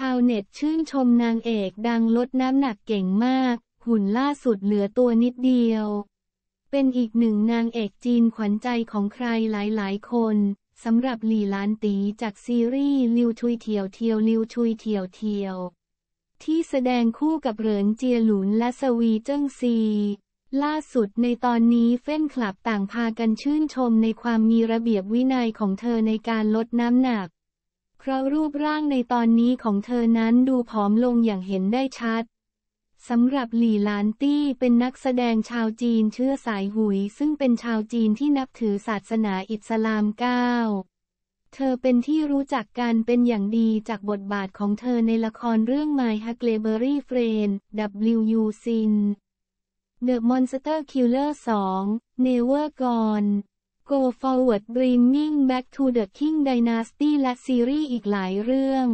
ชาวเน็ตชื่นชมนางเอกดังลดน้ำหนักเก่งมาก หุ่นล่าสุดเหลือตัวนิดเดียว เป็นอีกหนึ่งนางเอกจีนขวัญใจของใครหลายๆ คน สำหรับหลี่ลานตีจากซีรีส์ลิวชุยเทียวเทียว ลิวชุยเทียวเทียว ที่แสดงคู่กับเหรินเจียหลุนและสวีเจิ้งซี ล่าสุดในตอนนี้เฟ้นคลับต่างพากันชื่นชมในความมีระเบียบวินัยของเธอในการลดน้ำหนักเพราะรูปร่างในตอนนี้ของเธอนั้นดูผอมลงอย่างเห็นได้ชัดสำหรับหลี่หลานตี้เป็นนักแสดงชาวจีนเชื้อสายหุย ซึ่งเป็นชาวจีนที่นับถือศาสนาอิสลามเก้าเธอเป็นที่รู้จักกันเป็นอย่างดีจากบทบาทของเธอในละครเรื่อง My Huckleberry Friend W.U. Sin The Monster Killer 2 Never Gone Go Forward Bringing Back to the King Dynasty และซีรีส์อีกหลายเรื่อง